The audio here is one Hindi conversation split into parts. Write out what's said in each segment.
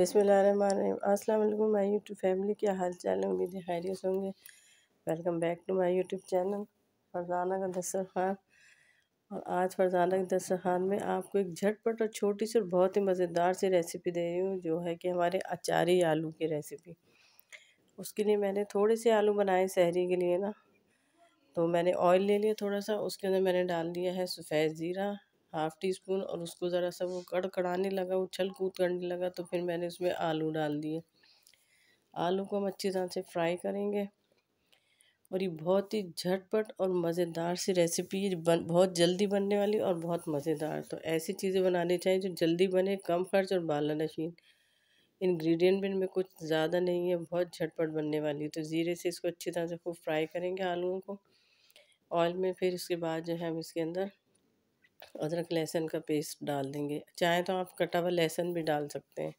अस्सलाम वालेकुम माई यूट्यूब फैमिली क्या हाल चाल है उम्मीद है खैरियत होंगे welcome back to my YouTube channel Farzana का दस्तरखान और आज फरजाना के दस्तरखान में आपको एक झटपट और छोटी सी और बहुत ही मज़ेदार सी रेसिपी दे रही हूँ जो है कि हमारे अचारी आलू की रेसिपी उसके लिए मैंने थोड़े से आलू बनाए सहरी के लिए ना तो मैंने ऑयल ले लिया थोड़ा सा उसके अंदर मैंने डाल दिया है सफ़ेद ज़ीरा हाफ़ टी स्पून और उसको ज़रा सा वो कड़कड़ाने लगा उछल कूद करने लगा तो फिर मैंने उसमें आलू डाल दिए आलू को हम अच्छी तरह से फ्राई करेंगे और ये बहुत ही झटपट और मज़ेदार सी रेसिपी है बन बहुत जल्दी बनने वाली और बहुत मज़ेदार तो ऐसी चीज़ें बनानी चाहिए जो जल्दी बने कम खर्च और बाला नशीन इन्ग्रीडियंट भी इनमें कुछ ज़्यादा नहीं है बहुत झटपट बनने वाली तो ज़ीरे से इसको अच्छी तरह से खूब फ्राई करेंगे आलूओं को ऑयल में फिर इसके बाद जो है हम इसके अंदर अदरक लहसुन का पेस्ट डाल देंगे चाहें तो आप कटा हुआ लहसुन भी डाल सकते हैं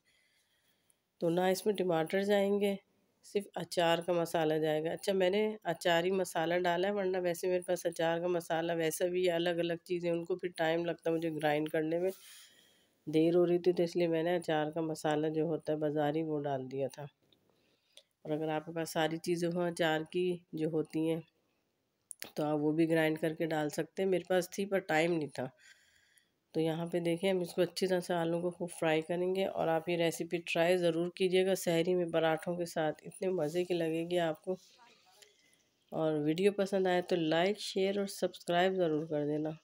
तो ना इसमें टमाटर जाएंगे सिर्फ अचार का मसाला जाएगा अच्छा मैंने अचार ही मसाला डाला है वरना वैसे मेरे पास अचार का मसाला वैसा भी अलग अलग चीज़ें उनको फिर टाइम लगता मुझे ग्राइंड करने में देर हो रही थी तो इसलिए मैंने अचार का मसाला जो होता है बाज़ारी वो डाल दिया था और अगर आपके पास सारी चीज़ें हों अचार की जो होती हैं तो आप वो भी ग्राइंड करके डाल सकते हैं मेरे पास थी पर टाइम नहीं था तो यहाँ पे देखें हम इसको अच्छी तरह से आलू को खूब फ्राई करेंगे और आप ये रेसिपी ट्राई ज़रूर कीजिएगा शहरी में पराठों के साथ इतने मज़े की लगेगी आपको और वीडियो पसंद आए तो लाइक शेयर और सब्सक्राइब ज़रूर कर देना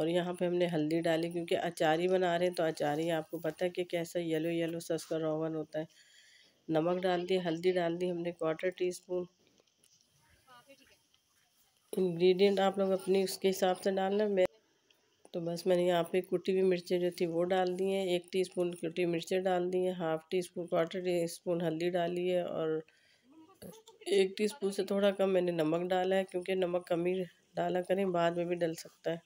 और यहाँ पे हमने हल्दी डाली क्योंकि अचारी बना रहे हैं तो अचारी आपको पता है कि कैसा येलो येलो सस का रोवन होता है नमक डाल दिया हल्दी डाल दी हमने क्वार्टर टी स्पून इंग्रेडिएंट आप लोग अपनी उसके हिसाब से डालना मैं तो बस मैंने यहाँ पे कुटी हुई मिर्चें जो थी वो डाल दी हैं एक टीस्पून कुटी मिर्चें डाल दी हैं half teaspoon quarter teaspoon हल्दी डाली है और एक टीस्पून से थोड़ा कम मैंने नमक डाला है क्योंकि नमक कम ही डाला करें बाद में भी डल सकता है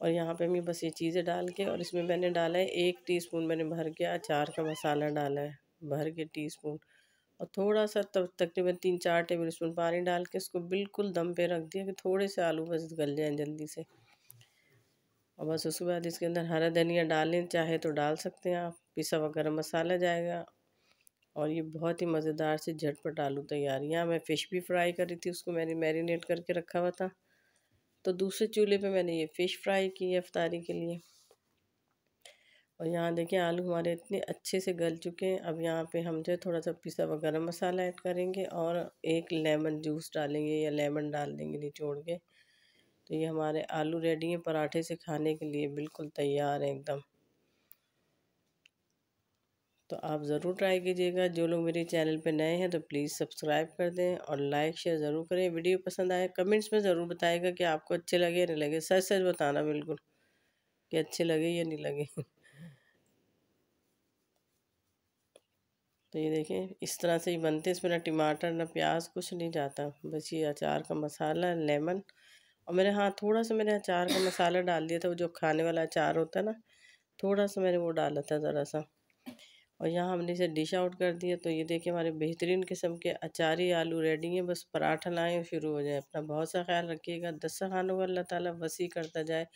और यहाँ पे मैं बस ये चीज़ें डाल के और इसमें मैंने डाला है एक टी मैंने भर के अचार का मसाला डाला है भर के स्पून और थोड़ा सा तब तकरीबन तीन चार टेबल स्पून पानी डाल के इसको बिल्कुल दम पे रख दिया कि थोड़े से आलू बस गल जाएँ जल्दी से और बस उसके बाद इसके अंदर हरा धनिया डालें चाहे तो डाल सकते हैं आप पिसा हुआ गर्म मसाला जाएगा और ये बहुत ही मज़ेदार से झटपट आलू तैयार यहाँ मैं फ़िश भी फ्राई कर रही थी उसको मैंने मैरिनेट करके रखा हुआ था तो दूसरे चूल्हे पे मैंने ये फ़िश फ्राई की है अफ्तारी के लिए और यहाँ देखिए आलू हमारे इतने अच्छे से गल चुके हैं अब यहाँ पे हम जो है थोड़ा सा पिसा हुआ गर्म मसाला ऐड करेंगे और एक लेमन जूस डालेंगे या लेमन डाल देंगे निचोड़ के तो ये हमारे आलू रेडी हैं पराठे से खाने के लिए बिल्कुल तैयार हैं एकदम तो आप ज़रूर ट्राई कीजिएगा जो लोग मेरे चैनल पर नए हैं तो प्लीज़ सब्सक्राइब कर दें और लाइक शेयर ज़रूर करें वीडियो पसंद आए कमेंट्स में ज़रूर बताएगा कि आपको अच्छे लगे या नहीं लगे सच सच बताना बिल्कुल कि अच्छे लगे या नहीं लगे तो ये देखें इस तरह से ही बनते इसमें ना टमाटर ना प्याज कुछ नहीं जाता बस ये अचार का मसाला लेमन और मेरे हाँ थोड़ा सा मैंने अचार का मसाला डाल दिया था वो जो खाने वाला अचार होता है ना थोड़ा सा मैंने वो डाला था ज़रा सा और यहाँ हमने इसे डिश आउट कर दिया तो ये देखिए हमारे बेहतरीन किस्म के अचारी आलू रेडी हैं बस पराठा लाएँ शुरू हो जाए अपना बहुत सा ख्याल रखिएगा दस खानों को अल्लाह ताला वसी करता जाए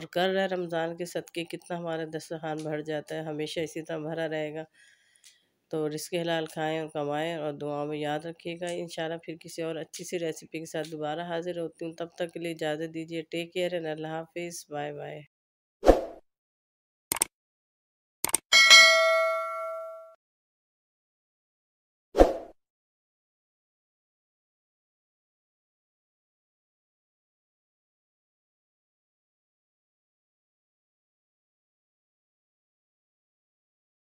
और कर रहा है रमज़ान के सदक़े कितना हमारा खान भर जाता है हमेशा इसी तरह भरा रहेगा तो रिस्क हलाल खाएँ और कमाएँ और दुआओं में याद रखिएगा इन फिर किसी और अच्छी सी रेसिपी के साथ दोबारा हाज़िर होती हूँ तब तक के लिए इजाज़त दीजिए टेक केयर एंड अल्लाह हाफिज़ बाय बाय